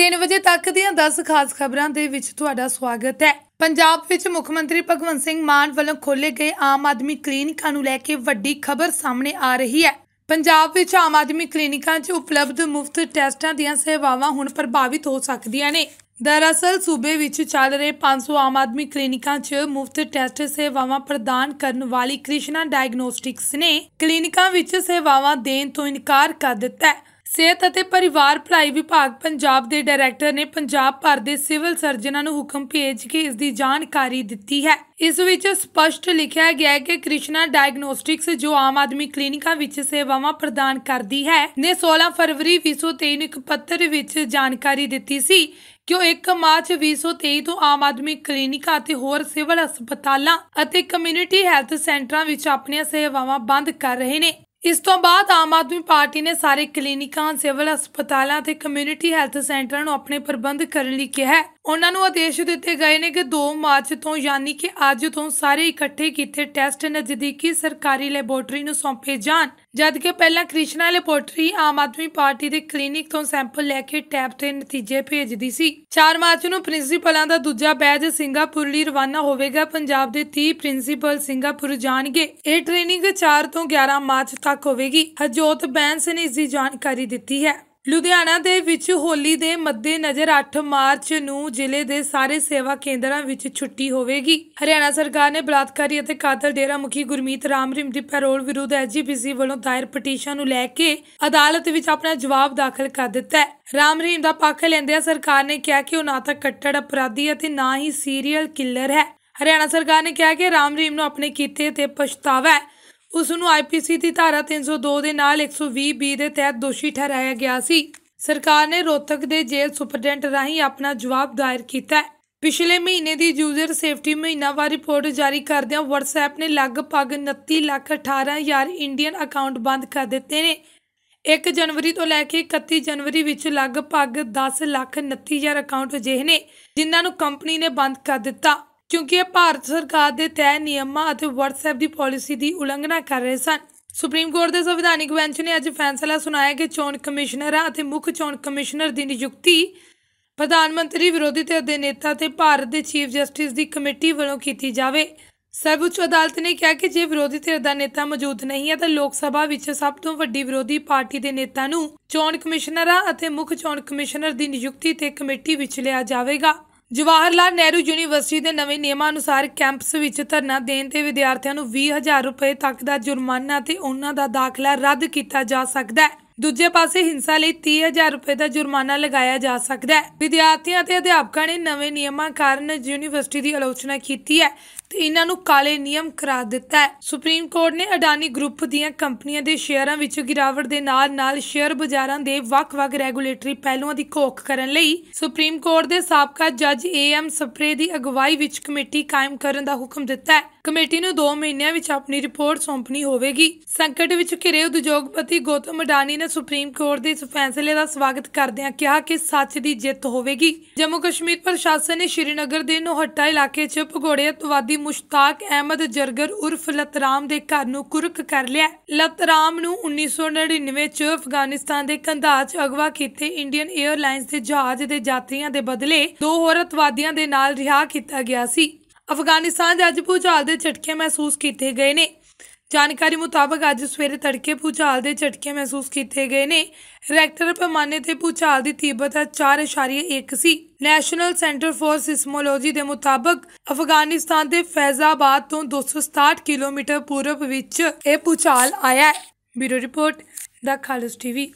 3 ਵਜੇ ਤੱਕ ਦੀਆਂ 10 ਖਾਸ ਖਬਰਾਂ ਦੇ ਵਿੱਚ ਤੁਹਾਡਾ ਸਵਾਗਤ ਹੈ ਪੰਜਾਬ ਵਿੱਚ ਮੁੱਖ ਮੰਤਰੀ ਭਗਵੰਤ ਸਿੰਘ ਮਾਨ ਵੱਲੋਂ ਖੋਲੇ ਗਏ ਆਮ ਆਦਮੀ ਕਲੀਨਿਕਾਂ ਨੂੰ ਲੈ ਕੇ ਵੱਡੀ ਖਬਰ ਸਾਹਮਣੇ ਆ ਰਹੀ ਹੈ ਪੰਜਾਬ ਵਿੱਚ ਆਮ ਆਦਮੀ ਕਲੀਨਿਕਾਂ 'ਚ ਉਪਲਬਧ ਮੁਫਤ ਟੈਸਟਾਂ ਦੀਆਂ ਸੇਵਾਵਾਂ ਹੁਣ ਪ੍ਰਭਾਵਿਤ ਹੋ ਸਕਦੀਆਂ ਨੇ ਦਰਅਸਲ ਸੂਬੇ ਵਿੱਚ ਚੱਲ ਰਹੇ 500 ਆਮ ਆਦਮੀ ਕਲੀਨਿਕਾਂ 'ਚ ਮੁਫਤ ਟੈਸਟ ਸੇਵਾਵਾਂ ਪ੍ਰਦਾਨ ਕਰਨ ਵਾਲੀ ਕ੍ਰਿਸ਼ਨਾ ਡਾਇਗਨੋਸਟਿਕਸ ਨੇ ਕਲੀਨਿਕਾਂ ਵਿੱਚ ਸੇਵਾਵਾਂ ਦੇਣ ਤੋਂ ਇਨਕਾਰ ਕਰ ਦਿੱਤਾ ਹੈ ਸਿਹਤ ਅਤੇ ਪਰਿਵਾਰ ਭਲਾਈ ਵਿਭਾਗ ਪੰਜਾਬ ਦੇ ਡਾਇਰੈਕਟਰ ਨੇ ਪੰਜਾਬ ਭਰ ਦੇ ਸਿਵਲ ਸਰਜਨਾਂ ਨੂੰ ਹੁਕਮ ਭੇਜ ਕੇ ਇਸ ਦੀ ਜਾਣਕਾਰੀ ਦਿੱਤੀ ਹੈ ਇਸ ਵਿੱਚ ਸਪਸ਼ਟ ਲਿਖਿਆ ਗਿਆ ਹੈ ਕਿ ਕ੍ਰਿਸ਼ਨਾ ਡਾਇਗਨੋਸਟਿਕਸ ਜੋ ਆਮ ਆਦਮੀ ਕਲੀਨਿਕਾਂ ਵਿੱਚ ਸੇਵਾਵਾਂ ਪ੍ਰਦਾਨ ਕਰਦੀ ਹੈ ਨੇ 16 ਫਰਵਰੀ 2023 ਨੂੰ ਇੱਕ ਪੱਤਰ ਵਿੱਚ ਜਾਣਕਾਰੀ ਦਿੱਤੀ ਸੀ ਕਿ ਉਹ 1 ਮਾਰਚ 2023 ਤੋਂ ਆਮ ਆਦਮੀ ਕਲੀਨਿਕਾਂ ਅਤੇ ਹੋਰ ਸਿਵਲ ਹਸਪਤਾਲਾਂ ਅਤੇ ਕਮਿਊਨਿਟੀ ਹੈਲਥ ਸੈਂਟਰਾਂ ਵਿੱਚ ਆਪਣੀਆਂ ਸੇਵਾਵਾਂ ਬੰਦ ਕਰ ਰਹੇ ਨੇ ਇਸ ਤੋਂ ਬਾਅਦ ਆਮ ਆਦਮੀ ਪਾਰਟੀ ਨੇ ਸਾਰੇ ਕਲੀਨਿਕਾਂ ਸਿਵਲ ਹਸਪਤਾਲਾਂ ਤੇ ਕਮਿਊਨਿਟੀ ਹੈਲਥ ਸੈਂਟਰਾਂ ਨੂੰ ਆਪਣੇ ਪ੍ਰਬੰਧ ਕਰਨ ਲਈ ਕਿਹਾ ਹੈ ਉਹਨਾਂ ਨੂੰ ਆਦੇਸ਼ ਦਿੱਤੇ ਗਏ ਨੇ ਕਿ 2 ਮਾਰਚ ਤੋਂ ਯਾਨੀ ਕਿ ਅੱਜ ਤੋਂ ਸਾਰੇ ਇਕੱਠੇ ਕੀਤੇ ਟੈਸਟ ਨਜ਼ਦੀਕੀ ਸਰਕਾਰੀ ਲੈਬੋਰਟਰੀ ਨੂੰ ਸੌਂਪੇ ਜਾਣ ਜਦ ਕਿ ਪਹਿਲਾਂ ਕ੍ਰਿਸ਼ਨਾ ਲੈਬੋਰਟਰੀ ਆਮ ਆਦਮੀ ਪਾਰਟੀ ਦੇ ਕਲੀਨਿਕ ਤੋਂ ਸੈਂਪਲ ਲੈ ਕੇ ਟੈਪ ਤੇ ਨਤੀਜੇ ਭੇਜਦੀ ਸੀ 4 ਮਾਰਚ ਨੂੰ ਪ੍ਰਿੰਸੀਪਲਾਂ ਦਾ ਦੂਜਾ ਬੈਚ ਸਿੰਗਾਪੁਰ ਲਈ ਰਵਾਨਾ ਹੋਵੇਗਾ ਪੰਜਾਬ ਦੇ 30 ਪ੍ਰਿੰਸੀਪਲ ਸਿੰਗਾਪੁਰ ਜਾਣਗੇ ਇਹ ਟ੍ਰੇਨਿੰਗ 4 ਤੋਂ 11 ਮਾਰਚ ਤੱਕ ਹੋਵੇਗੀ ਹਜੋਤ ਬੈਂਸ ਨੇ ਇਸ ਦੀ ਜਾਣਕਾਰੀ ਦਿੱਤੀ ਹੈ ਲੁਧਿਆਣਾ ਦੇ ਵਿੱਚ ਹੋਲੀ ਦੇ ਮੱਦੇਨਜ਼ਰ 8 ਮਾਰਚ ਨੂੰ ਜ਼ਿਲ੍ਹੇ ਦੇ ਸਾਰੇ ਸੇਵਾ ਕੇਂਦਰਾਂ ਵਿੱਚ ਛੁੱਟੀ ਹੋਵੇਗੀ ਹਰਿਆਣਾ ਸਰਕਾਰ ਨੇ ਬਲਾਤਕਾਰੀ ਅਤੇ ਕਾਤਲ ਡੇਰਾ ਮੁਖੀ ਗੁਰਮੀਤ ਰਾਮ ਰਿਮ ਦੀ ਪੈਰੋਲ ਵਿਰੁੱਧ ਐਜੀਪੀਸੀ ਵੱਲੋਂ ਦਾਇਰ ਪਟੀਸ਼ਨ ਨੂੰ ਲੈ ਕੇ ਅਦਾਲਤ ਵਿੱਚ ਆਪਣਾ ਜਵਾਬ ਦਾਖਲ ਕਰ ਦਿੱਤਾ ਹੈ ਰਾਮ ਰਿਮ ਦਾ ਪੱਖ ਲੈਂਦਿਆਂ ਸਰਕਾਰ ਨੇ ਕਿਹਾ ਕਿ ਉਹ ਨਾ ਤਾਂ ਕੱਟੜ ਅਪਰਾਧੀ ਅਤੇ ਨਾ ਹੀ ਸੀਰੀਅਲ ਕਿਲਰ ਹੈ ਹਰਿਆਣਾ ਸਰਕਾਰ ਨੇ ਕਿਹਾ ਕਿ ਰਾਮ ਰਿਮ ਨੂੰ ਆਪਣੇ ਕੀਤੇ ਤੇ ਪਛਤਾਵਾ ਹੈ ਉਸ ਨੂੰ ਆਈਪੀਸੀ ਦੀ ਧਾਰਾ 302 ਦੇ ਨਾਲ 120 ਬੀ ਦੇ ਤਹਿਤ ਦੋਸ਼ੀ ਠਹਿਰਾਇਆ ਗਿਆ ਸੀ ਸਰਕਾਰ ਨੇ ਰੋਤਕ ਦੇ ਜੇਲ੍ਹ ਸੁਪਰਡੈਂਟ ਰਾਹੀਂ ਆਪਣਾ ਜਵਾਬ ਦਾਇਰ ਕੀਤਾ ਹੈ ਪਿਛਲੇ ਮਹੀਨੇ ਦੀ ਯੂਜ਼ਰ ਸੇਫਟੀ ਮਹੀਨਾਵਾਰ ਰਿਪੋਰਟ ਜਾਰੀ ਕਰਦਿਆਂ WhatsApp ਨੇ ਲਗਭਗ 29 ਲੱਖ 18 ਹਜ਼ਾਰ ਇੰਡੀਅਨ ਅਕਾਊਂਟ ਬੰਦ ਕਰ ਦਿੱਤੇ ਨੇ 1 ਜਨਵਰੀ ਤੋਂ ਲੈ ਕੇ 31 ਜਨਵਰੀ ਵਿੱਚ ਲਗਭਗ 10 ਲੱਖ 29 ਹਜ਼ਾਰ ਅਕਾਊਂਟ ਅਜਿਹੇ ਨੇ ਜਿਨ੍ਹਾਂ ਨੂੰ ਕੰਪਨੀ ਨੇ ਬੰਦ ਕਰ ਦਿੱਤਾ ਕਿਉਂਕਿ ਇਹ ਭਾਰਤ ਸਰਕਾਰ ਦੇ ਤੈਅ ਨਿਯਮਾਂ ਅਤੇ WhatsApp ਦੀ ਪਾਲਿਸੀ ਦੀ ਉਲੰਘਣਾ ਕਰ ਰਹੇ ਸਨ ਸੁਪਰੀਮ ਕੋਰਟ ਦੇ ਸੰਵਿਧਾਨਿਕ ਬੈਂਚ ਨੇ ਅੱਜ ਫੈਸਲਾ ਸੁਣਾਇਆ ਕਿ ਚੋਣ ਕਮਿਸ਼ਨਰਾਂ ਅਤੇ ਮੁੱਖ ਚੋਣ ਕਮਿਸ਼ਨਰ ਦੀ ਨਿਯੁਕਤੀ ਪ੍ਰਧਾਨ ਮੰਤਰੀ ਵਿਰੋਧੀ ਧਿਰ ਦੇ ਨੇਤਾ ਤੇ ਭਾਰਤ ਦੇ ਚੀਫ ਜਸਟਿਸ ਦੀ ਕਮੇਟੀ ਵੱਲੋਂ ਕੀਤੀ ਜਾਵੇ ਸਰਵਉੱਚ ਅਦਾਲਤ ਨੇ ਕਿਹਾ ਕਿ ਜੇ ਵਿਰੋਧੀ ਧਿਰ ਦਾ ਨੇਤਾ ਮੌਜੂਦ ਨਹੀਂ ਹੈ ਤਾਂ ਲੋਕ ਸਭਾ ਵਿੱਚ ਸਭ ਤੋਂ ਵੱਡੀ ਵਿਰੋਧੀ ਪਾਰਟੀ ਦੇ ਨੇਤਾ ਨੂੰ ਚੋਣ ਕਮਿਸ਼ਨਰਾਂ ਅਤੇ ਮੁੱਖ ਚੋਣ ਕਮਿਸ਼ਨਰ ਦੀ ਨਿਯੁਕਤੀ ਤੇ ਕਮੇਟੀ ਵਿੱਚ ਲਿਆ ਜਾਵੇਗਾ ਜਵਾਹਰ ਲਾਲ ਨਹਿਰੂ ਯੂਨੀਵਰਸਿਟੀ ਦੇ ਨਵੇਂ ਨਿਯਮਾਂ ਅਨੁਸਾਰ ਕੈਂਪਸ ਵਿੱਚ ਧਰਨਾ ਦੇਣ ਤੇ ਵਿਦਿਆਰਥੀਆਂ ਨੂੰ 20000 ਰੁਪਏ ਤੱਕ ਦਾ ਜੁਰਮਾਨਾ ਤੇ ਉਹਨਾਂ ਦਾ ਦਾਖਲਾ ਰੱਦ ਕੀਤਾ ਜਾ ਸਕਦਾ ਹੈ ਦੂਜੇ ਪਾਸੇ ਹਿੰਸਾ ਲਈ 30000 ਰੁਪਏ ਦਾ ਜੁਰਮਾਨਾ ਲਗਾਇਆ ਜਾ ਸਕਦਾ ਹੈ ਵਿਦਿਆਰਥੀਆਂ ਤੇ ਅਧਿਆਪਕਾਂ ਨੇ ਨਵੇਂ ਨਿਯਮਾਂ ਕਾਰਨ ਯੂਨੀਵਰਸਿਟੀ ਦੀ ਆਲੋਚਨਾ ਕੀਤੀ ਹੈ ਤੇ ਇਹਨਾਂ ਨੂੰ ਕਾਲੇ ਨਿਯਮ ਕਰਾ ਦਿੱਤਾ ਹੈ ਸੁਪਰੀਮ ਕੋਰਟ ਨੇ ਅਡਾਨੀ ਗਰੁੱਪ ਦੀਆਂ ਕੰਪਨੀਆਂ ਦੇ ਸ਼ੇਅਰਾਂ ਵਿੱਚ ਗਿਰਾਵਟ ਦੇ ਨਾਲ-ਨਾਲ ਸ਼ੇਅਰ ਬਾਜ਼ਾਰਾਂ ਦੇ ਵੱਖ-ਵੱਖ ਰੈਗੂਲੇਟਰੀ ਪਹਿਲੂਆਂ ਦੀ ਘੋਖ ਕਰਨ ਲਈ ਸੁਪਰੀਮ ਕੋਰਟ ਦੇ ਸਾਬਕਾ ਜੱਜ ਏਐਮ ਸਪਰੇ ਦੀ ਅਗਵਾਈ ਵਿੱਚ ਕਮੇਟੀ ਕਾਇਮ ਕਰਨ ਦਾ ਹੁਕਮ ਦਿੱਤਾ ਹੈ ਕਮੇਟੀ ਨੂੰ 2 ਮਹੀਨਿਆਂ ਵਿੱਚ ਆਪਣੀ ਰਿਪੋਰਟ ਸੌਂਪਣੀ ਹੋਵੇਗੀ ਸੰਕਟ ਵਿੱਚ ਘਿਰੇ ਉਦਯੋਗਪਤੀ ਗੋਤਮ ਅਡਾਨੀ ਨੇ ਸੁਪਰੀਮ ਕੋਰਟ ਦੇ ਇਸ ਫੈਸਲੇ ਦਾ ਸਵਾਗਤ ਕਰਦਿਆਂ ਕਿਹਾ ਕਿ ਸੱਚ ਦੀ ਜਿੱਤ ਹੋਵੇਗੀ ਜੰਮੂ ਕਸ਼ਮੀਰ ਪ੍ਰਸ਼ਾਸਨ ਨੇ ਸ਼੍ਰੀਨਗਰ ਦੇ ਨੋਹਟਾ ਇਲਾਕੇ 'ਚ ਭਗੌੜੇ ਅਤਵਾਦੀ ਦੀ ਮੁਸ਼ਤਾਕ ਅਹਿਮਦ ਜਰਗਰ ਉਰਫ ਲਤਰਾਮ ਦੇ ਘਰ ਨੂੰ ਕੁਰਕ ਕਰ ਲਿਆ ਲਤਰਾਮ ਨੂੰ 1999 ਚ ਅਫਗਾਨਿਸਤਾਨ ਦੇ ਕੰਧਾਰ ਚ ਅਗਵਾ ਕੀਤੇ ਇੰਡੀਅਨ 에ਅਰਲਾਈਨਸ ਦੇ ਜਹਾਜ਼ ਦੇ ਯਾਤਰੀਆਂ ਦੇ ਬਦਲੇ ਦੋ ਹੋਰ ਅਤਵਾਦੀਆਂ ਦੇ ਨਾਲ ਰਿਹਾ ਕੀਤਾ ਗਿਆ ਸੀ ਅਫਗਾਨਿਸਤਾਨ ਦੇ ਅੱਜ ਦੇ ਝਟਕੇ ਮਹਿਸੂਸ ਕੀਤੇ ਗਏ ਨੇ ਜਾਣਕਾਰੀ ਮੁਤਾਬਕ ਅੱਜ ਸਵੇਰੇ ਤੜਕੇ ਭੂਚਾਲ ਦੇ ਝਟਕੇ ਮਹਿਸੂਸ ਕੀਤੇ ਗਏ ਨੇ ਰੈਕਟਰ ਪੈਮਾਨੇ ਤੇ ਭੂਚਾਲ ਦੀ ਤੀਬਰਤਾ 4.1 ਸੀ ਨੈਸ਼ਨਲ ਸੈਂਟਰ ਫਾਰ ਸਿਸਮੋਲੋਜੀ ਦੇ ਮੁਤਾਬਕ ਅਫਗਾਨਿਸਤਾਨ ਦੇ ਫੈਜ਼ਾਬਾਦ ਤੋਂ 267 ਕਿਲੋਮੀਟਰ ਪੂਰਬ ਵਿੱਚ ਇਹ ਭੂਚਾਲ ਆਇਆ ਹੈ ਬਿਊਰੋ ਰਿਪੋਰਟ ਦਾ ਖਾਲਸ ਟੀਵੀ